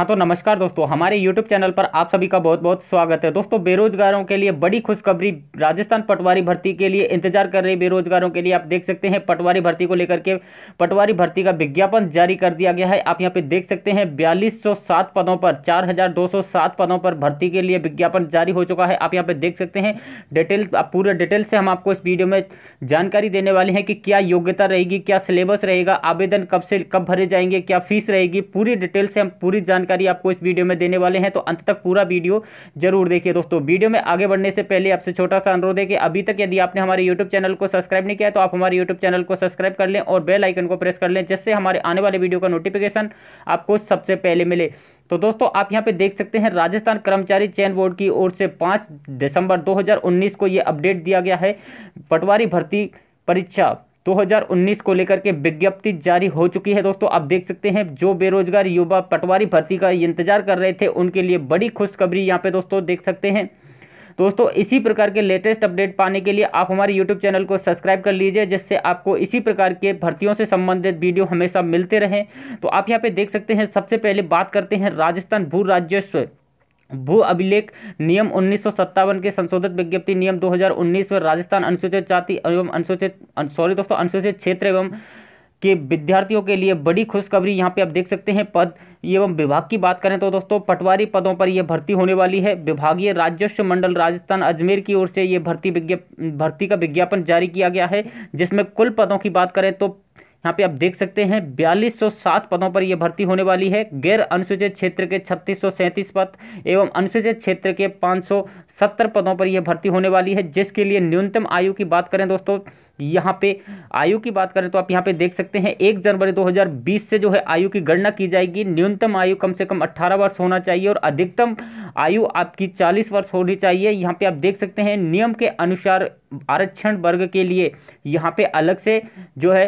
हाँ तो नमस्कार दोस्तों हमारे YouTube चैनल पर आप सभी का बहुत बहुत स्वागत है दोस्तों बेरोजगारों के लिए बड़ी खुशखबरी राजस्थान पटवारी भर्ती के लिए इंतजार कर रहे बेरोजगारों के लिए आप देख सकते हैं पटवारी भर्ती को लेकर के पटवारी भर्ती का विज्ञापन जारी कर दिया गया है आप यहाँ पे देख सकते हैं बयालीस पदों पर चार पदों पर भर्ती के लिए विज्ञापन जारी हो चुका है आप यहाँ पे देख सकते हैं डिटेल पूरे डिटेल से हम आपको इस वीडियो में जानकारी देने वाले हैं कि क्या योग्यता रहेगी क्या सिलेबस रहेगा आवेदन कब से कब भरे जाएंगे क्या फीस रहेगी पूरी डिटेल से हम पूरी जानकारी जानकारी आपको इस वीडियो में देने वाले हैं तो अंत तक पूरा वीडियो जरूर देखिए दोस्तों वीडियो में आगे बढ़ने से पहले आपसे छोटा सा अनुरोध है कि अभी तक यदि आपने हमारे यूट्यूब चैनल को सब्सक्राइब नहीं किया तो आप हमारे यूट्यूब चैनल को सब्सक्राइब कर लें और बेल आइकन को प्रेस कर लें जिससे हमारे आने वाले वीडियो का नोटिफिकेशन आपको सबसे पहले मिले तो दोस्तों आप यहां पे देख सकते हैं राजस्थान कर्मचारी चयन बोर्ड की ओर से 5 दिसंबर 2019 को ये अपडेट दिया गया है पटवारी भर्ती परीक्षा 2019 को लेकर के विज्ञप्ति जारी हो चुकी है दोस्तों आप देख सकते हैं जो बेरोजगार युवा पटवारी भर्ती का इंतजार कर रहे थे उनके लिए बड़ी खुशखबरी यहाँ पे दोस्तों देख सकते हैं दोस्तों इसी प्रकार के लेटेस्ट अपडेट पाने के लिए आप हमारे यूट्यूब चैनल को सब्सक्राइब कर लीजिए जिससे आपको इसी प्रकार के भर्तियों से संबंधित वीडियो हमेशा मिलते रहें तो आप यहाँ पे देख सकते हैं सबसे पहले बात करते हैं राजस्थान भू राजस्व भू अभिलेख नियम उन्नीस के संशोधित विज्ञप्ति नियम 2019 में राजस्थान अनुसूचित जाति एवं अनुसूचित सॉरी दोस्तों अनुसूचित क्षेत्र एवं के विद्यार्थियों के लिए बड़ी खुशखबरी यहाँ पे आप देख सकते हैं पद एवं विभाग की बात करें तो दोस्तों पटवारी पदों पर यह भर्ती होने वाली है विभागीय राजस्व मंडल राजस्थान अजमेर की ओर से ये भर्ती भर्ती का विज्ञापन जारी किया गया है जिसमें कुल पदों की बात करें तो यहाँ पे आप देख सकते हैं 4207 पदों पर यह भर्ती होने वाली है गैर अनुसूचित क्षेत्र के छत्तीस पद एवं अनुसूचित क्षेत्र के 570 पदों पर यह भर्ती होने वाली है जिसके लिए न्यूनतम आयु की बात करें दोस्तों यहाँ पे आयु की बात करें तो आप यहाँ पे देख सकते हैं एक जनवरी 2020 से जो है आयु की गणना की जाएगी न्यूनतम आयु कम से कम 18 वर्ष होना चाहिए और अधिकतम आयु आपकी 40 वर्ष होनी चाहिए यहाँ पे आप देख सकते हैं नियम के अनुसार आरक्षण वर्ग के लिए यहाँ पे अलग से जो है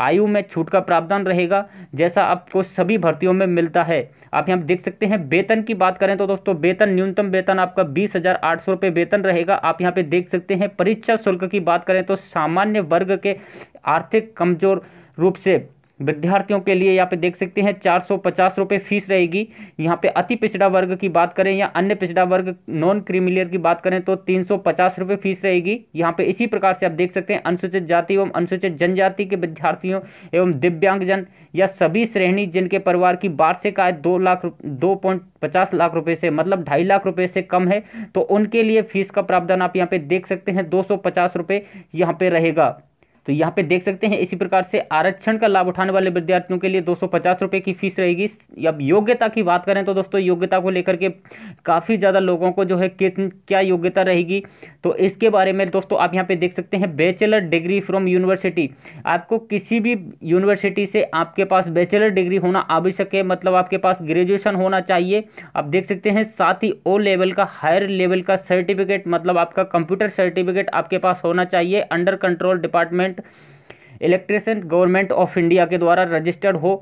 आयु में छूट का प्रावधान रहेगा जैसा आपको सभी भर्तियों में मिलता है आप यहाँ देख सकते हैं वेतन की बात करें तो दोस्तों वेतन न्यूनतम वेतन आपका बीस हज़ार आठ सौ रुपये वेतन रहेगा आप यहाँ पे देख सकते हैं परीक्षा शुल्क की बात करें तो सामान्य वर्ग के आर्थिक कमजोर रूप से विद्यार्थियों के लिए यहाँ पे देख सकते हैं चार सौ पचास रुपये फीस रहेगी यहाँ पे अति पिछड़ा वर्ग की बात करें या अन्य पिछड़ा वर्ग नॉन क्रीमिलियर की बात करें तो तीन सौ पचास रुपये फीस रहेगी यहाँ पे इसी प्रकार से आप देख सकते हैं अनुसूचित जाति एवं अनुसूचित जनजाति के विद्यार्थियों एवं दिव्यांगजन या सभी श्रेणी जिनके परिवार की वार्षिक आय दो लाख दो पॉइंट पचास लाख रुपये से मतलब ढाई लाख रुपये से कम है तो उनके लिए फीस का प्रावधान आप यहाँ पे देख सकते हैं दो सौ पचास रुपये यहाँ पे रहेगा तो यहाँ पे देख सकते हैं इसी प्रकार से आरक्षण का लाभ उठाने वाले विद्यार्थियों के लिए दो सौ की फीस रहेगी अब योग्यता की बात करें तो दोस्तों योग्यता को लेकर के काफ़ी ज़्यादा लोगों को जो है क्या योग्यता रहेगी तो इसके बारे में दोस्तों आप यहाँ पे देख सकते हैं बैचलर डिग्री फ्रॉम यूनिवर्सिटी आपको किसी भी यूनिवर्सिटी से आपके पास बैचलर डिग्री होना आवश्यक है मतलब आपके पास ग्रेजुएशन होना चाहिए आप देख सकते हैं साथ ही ओ लेवल का हायर लेवल का सर्टिफिकेट मतलब आपका कंप्यूटर सर्टिफिकेट आपके पास होना चाहिए under control department government electrician government of India के द्वारा रजिस्टर्ड हो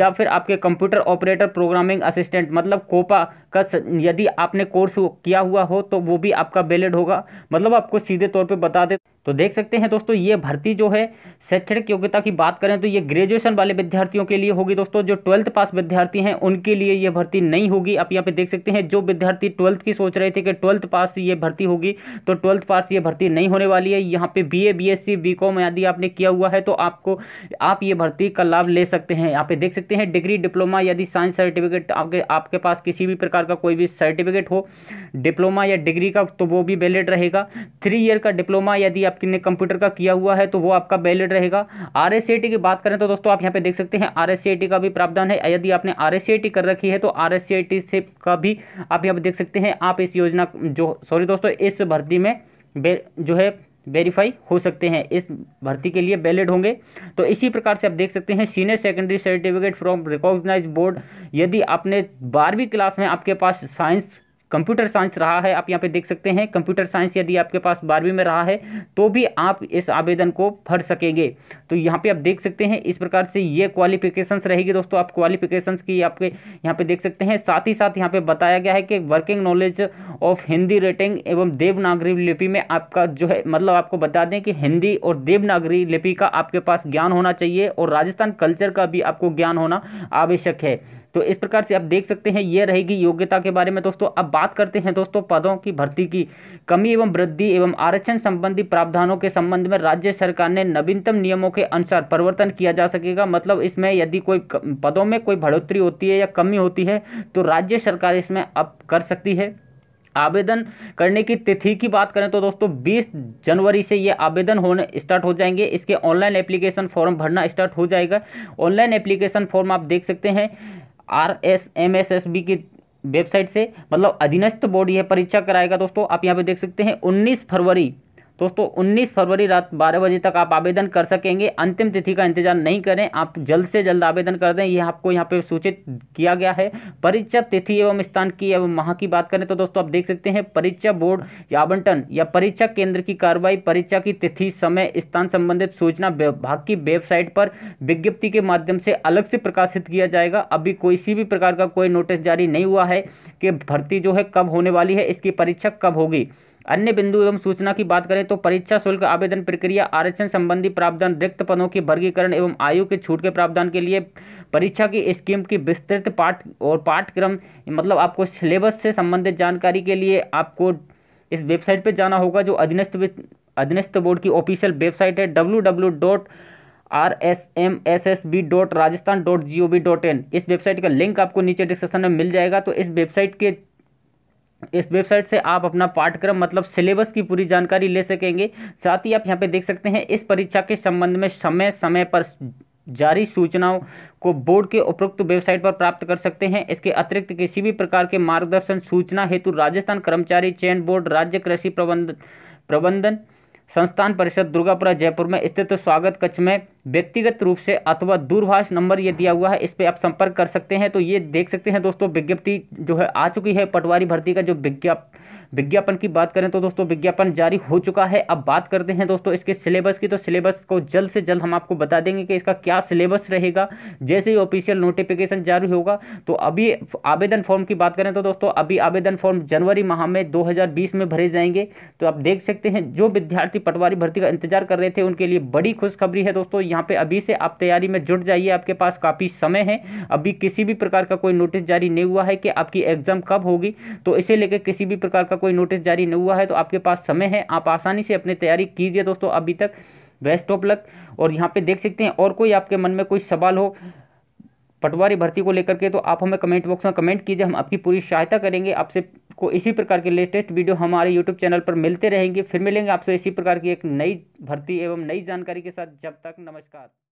या फिर आपके कंप्यूटर ऑपरेटर प्रोग्रामिंग असिस्टेंट मतलब कोपा का यदि आपने कोर्स किया हुआ हो तो वो भी आपका वैलिड होगा मतलब आपको सीधे तौर पे बता दे तो देख सकते हैं दोस्तों ये भर्ती जो है शैक्षणिक योग्यता की बात करें तो ये ग्रेजुएशन वाले विद्यार्थियों के लिए होगी दोस्तों जो ट्वेल्थ पास विद्यार्थी हैं उनके लिए ये भर्ती नहीं होगी आप यहाँ पे देख सकते हैं जो विद्यार्थी ट्वेल्थ की सोच रहे थे कि ट्वेल्थ पास ये भर्ती होगी तो ट्वेल्थ पास ये भर्ती नहीं होने वाली है यहाँ पर B A B S C B com आदि आपने किया हुआ है तो आपको आप ये भर्ती का लाभ ले सकते हैं यहाँ पे देख सकते हैं डिग्री डिप्लोमा यदि साइंस सर्टिफिकेट आपके आपके पास किसी भी प्रकार का कोई भी सर्टिफिकेट हो डिप्लोमा या डिग्री का तो वो भी वैलिड रहेगा थ्री ईयर का डिप्लोमा यदि आपने कंप्यूटर का किया हुआ है तो वो आपका वैलिड रहेगा आर एस की बात करें तो दोस्तों आप यहाँ पे देख सकते हैं आर एस का भी प्रावधान है यदि आपने आर एस कर रखी है तो आर एस से का भी आप यहाँ पर देख सकते हैं आप इस योजना जो सॉरी दोस्तों इस भर्ती में जो है वेरीफाई हो सकते हैं इस भर्ती के लिए वैलिड होंगे तो इसी प्रकार से आप देख सकते हैं senior secondary certificate from recognise board यदि आपने बारहवीं क्लास में आपके पास साइंस कंप्यूटर साइंस रहा है आप यहाँ पे देख सकते हैं कंप्यूटर साइंस यदि आपके पास बारहवीं में रहा है तो भी आप इस आवेदन को भर सकेंगे तो यहाँ पे आप देख सकते हैं इस प्रकार से ये क्वालिफिकेशंस रहेगी दोस्तों आप क्वालिफिकेशंस की आपके यहाँ पे देख सकते हैं साथ ही साथ यहाँ पे बताया गया है कि working knowledge of Hindi rating एवं देवनागरी लिपि में आपका जो है मतलब आपको बता दें कि हिंदी और देवनागरी लिपि का आपके पास ज्ञान होना चाहिए और राजस्थान कल्चर का भी आपको ज्ञान होना आवश्यक है तो इस प्रकार से आप देख सकते हैं ये रहेगी योग्यता के बारे में दोस्तों अब बात करते हैं दोस्तों पदों की भर्ती की कमी एवं वृद्धि एवं आरक्षण संबंधी प्रावधानों के संबंध में राज्य सरकार ने नवीनतम नियमों के अनुसार परिवर्तन किया जा सकेगा मतलब इसमें यदि कोई पदों में कोई बढ़ोतरी होती है या कमी होती है तो राज्य सरकार इसमें अब कर सकती है आवेदन करने की तिथि की बात करें तो दोस्तों 20 जनवरी से ये आवेदन होने स्टार्ट हो जाएंगे इसके ऑनलाइन एप्लीकेशन फॉर्म भरना स्टार्ट हो जाएगा ऑनलाइन एप्लीकेशन फॉर्म आप देख सकते हैं R S M S S B की वेबसाइट से मतलब अधीनस्थ बोर्ड यह परीक्षा कराएगा दोस्तों आप यहाँ पे देख सकते हैं 19 फरवरी दोस्तों 19 फरवरी रात 12 बजे तक आप आवेदन कर सकेंगे अंतिम तिथि का इंतजार नहीं करें आप जल्द से जल्द आवेदन कर दें यह आपको यहाँ पे सूचित किया गया है परीक्षा तिथि एवं स्थान की एवं माह की बात करें तो दोस्तों आप देख सकते हैं परीक्षा बोर्ड या आवंटन या परीक्षा केंद्र की कार्रवाई परीक्षा की तिथि समय स्थान संबंधित सूचना विभाग की वेबसाइट पर विज्ञप्ति के माध्यम से अलग से प्रकाशित किया जाएगा अभी किसी भी प्रकार का कोई नोटिस जारी नहीं हुआ है कि भर्ती जो है कब होने वाली है इसकी परीक्षा कब होगी अन्य बिंदु एवं सूचना की बात करें तो परीक्षा शुल्क आवेदन प्रक्रिया आरक्षण संबंधी प्रावधान रिक्त पदों के वर्गीकरण एवं आयु के छूट के प्रावधान के लिए परीक्षा की स्कीम की विस्तृत पाठ और पाठ्यक्रम मतलब आपको सिलेबस से संबंधित जानकारी के लिए आपको इस वेबसाइट पर जाना होगा जो अधीनस्थ अधीनस्थ बोर्ड की ऑफिशियल वेबसाइट है W dot R S M S S B dot Rajasthan dot G O V dot in इस वेबसाइट का लिंक आपको नीचे डिस्क्रिप्शन में मिल जाएगा तो इस वेबसाइट के इस वेबसाइट से आप अपना पाठ्यक्रम मतलब सिलेबस की पूरी जानकारी ले सकेंगे साथ ही आप यहाँ पे देख सकते हैं इस परीक्षा के संबंध में समय समय पर जारी सूचनाओं को बोर्ड के उपरोक्त वेबसाइट पर प्राप्त कर सकते हैं इसके अतिरिक्त किसी भी प्रकार के मार्गदर्शन सूचना हेतु राजस्थान कर्मचारी चयन बोर्ड राज्य कृषि प्रबंध प्रबंधन संस्थान परिषद दुर्गापुरा जयपुर में स्थित स्वागत कक्ष में व्यक्तिगत रूप से अथवा दूरभाष नंबर ये दिया हुआ है इस पर आप संपर्क कर सकते हैं तो ये देख सकते हैं दोस्तों विज्ञप्ति जो है आ चुकी है पटवारी भर्ती का जो विज्ञाप विज्ञापन की बात करें तो दोस्तों विज्ञापन जारी हो चुका है अब बात करते हैं दोस्तों इसके सिलेबस की तो सिलेबस को जल्द से जल्द हम आपको बता देंगे कि इसका क्या सिलेबस रहेगा जैसे ही ऑफिशियल नोटिफिकेशन जारी होगा तो अभी आवेदन फॉर्म की बात करें तो दोस्तों अभी आवेदन फॉर्म जनवरी माह में दो में भरे जाएंगे तो आप देख सकते हैं जो विद्यार्थी पटवारी भर्ती का इंतजार कर रहे थे उनके लिए बड़ी खुशखबरी है दोस्तों यहाँ पे अभी से आप तैयारी में जुट जाइए आपके पास काफ़ी समय है अभी किसी भी प्रकार का कोई नोटिस जारी नहीं हुआ है कि आपकी एग्ज़ाम कब होगी तो इसे लेकर किसी भी प्रकार का कोई नोटिस जारी नहीं हुआ है तो आपके पास समय है आप आसानी से अपनी तैयारी कीजिए दोस्तों अभी तक बेस्ट ऑफ लक और यहाँ पे देख सकते हैं और कोई आपके मन में कोई सवाल हो पटवारी भर्ती को लेकर के तो आप हमें कमेंट बॉक्स में कमेंट कीजिए हम आपकी पूरी सहायता करेंगे आपसे को इसी प्रकार के लेटेस्ट वीडियो हमारे यूट्यूब चैनल पर मिलते रहेंगे फिर मिलेंगे आपसे इसी प्रकार की एक नई भर्ती एवं नई जानकारी के साथ जब तक नमस्कार